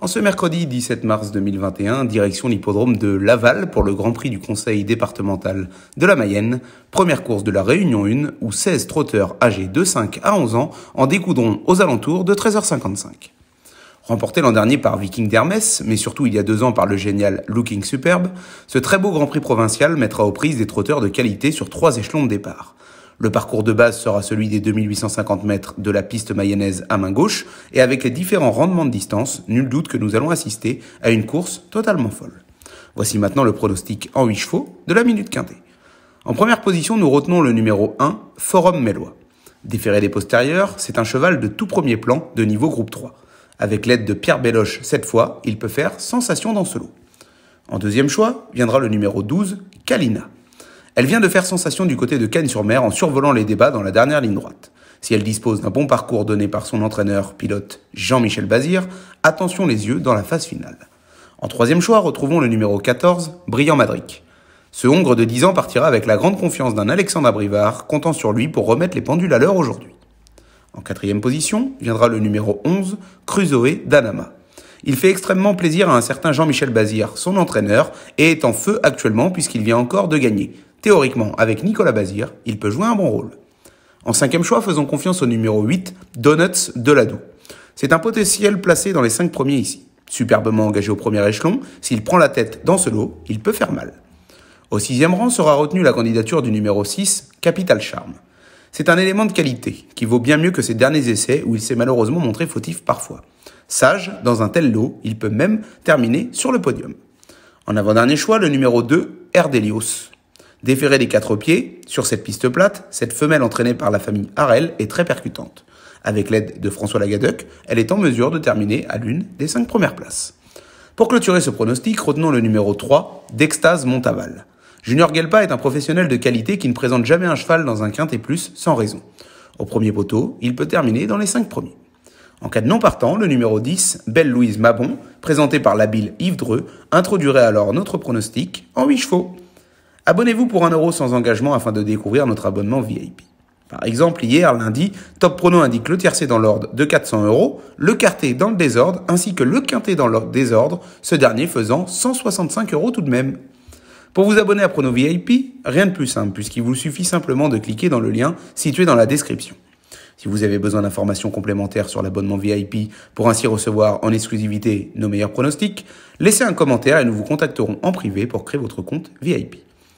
En ce mercredi 17 mars 2021, direction l'hippodrome de Laval pour le Grand Prix du Conseil départemental de la Mayenne, première course de la Réunion 1 où 16 trotteurs âgés de 5 à 11 ans en découdront aux alentours de 13h55. Remporté l'an dernier par Viking d'Hermès, mais surtout il y a deux ans par le génial Looking Superb, ce très beau Grand Prix provincial mettra aux prises des trotteurs de qualité sur trois échelons de départ. Le parcours de base sera celui des 2850 mètres de la piste mayonnaise à main gauche, et avec les différents rendements de distance, nul doute que nous allons assister à une course totalement folle. Voici maintenant le pronostic en 8 chevaux de la Minute Quintée. En première position, nous retenons le numéro 1, Forum Mélois. Déféré des postérieurs, c'est un cheval de tout premier plan de niveau groupe 3. Avec l'aide de Pierre Béloche cette fois, il peut faire sensation dans ce lot. En deuxième choix viendra le numéro 12, Kalina. Elle vient de faire sensation du côté de Cannes-sur-Mer en survolant les débats dans la dernière ligne droite. Si elle dispose d'un bon parcours donné par son entraîneur pilote Jean-Michel Bazir, attention les yeux dans la phase finale. En troisième choix, retrouvons le numéro 14, Brian madric Ce Hongre de 10 ans partira avec la grande confiance d'un Alexandre Abrivard, comptant sur lui pour remettre les pendules à l'heure aujourd'hui. En quatrième position viendra le numéro 11, Crusoe Danama. Il fait extrêmement plaisir à un certain Jean-Michel Bazir, son entraîneur, et est en feu actuellement puisqu'il vient encore de gagner. Théoriquement, avec Nicolas Bazir, il peut jouer un bon rôle. En cinquième choix, faisons confiance au numéro 8, Donuts Deladou. C'est un potentiel placé dans les cinq premiers ici. Superbement engagé au premier échelon, s'il prend la tête dans ce lot, il peut faire mal. Au sixième rang sera retenue la candidature du numéro 6, Capital Charme. C'est un élément de qualité, qui vaut bien mieux que ses derniers essais où il s'est malheureusement montré fautif parfois. Sage, dans un tel lot, il peut même terminer sur le podium. En avant-dernier choix, le numéro 2, Erdelios. Déférée des quatre pieds, sur cette piste plate, cette femelle entraînée par la famille Harel est très percutante. Avec l'aide de François Lagadec, elle est en mesure de terminer à l'une des cinq premières places. Pour clôturer ce pronostic, retenons le numéro 3, d'Extase Montaval. Junior Gelpa est un professionnel de qualité qui ne présente jamais un cheval dans un quintet plus sans raison. Au premier poteau, il peut terminer dans les cinq premiers. En cas de non partant, le numéro 10, Belle Louise Mabon, présenté par l'habile Yves Dreux, introduirait alors notre pronostic en 8 chevaux. Abonnez-vous pour un euro sans engagement afin de découvrir notre abonnement VIP. Par exemple, hier, lundi, Top Prono indique le tiercé dans l'ordre de 400 euros, le quarté dans le désordre, ainsi que le quinté dans le désordre, ce dernier faisant 165 euros tout de même. Pour vous abonner à Prono VIP, rien de plus simple, puisqu'il vous suffit simplement de cliquer dans le lien situé dans la description. Si vous avez besoin d'informations complémentaires sur l'abonnement VIP pour ainsi recevoir en exclusivité nos meilleurs pronostics, laissez un commentaire et nous vous contacterons en privé pour créer votre compte VIP.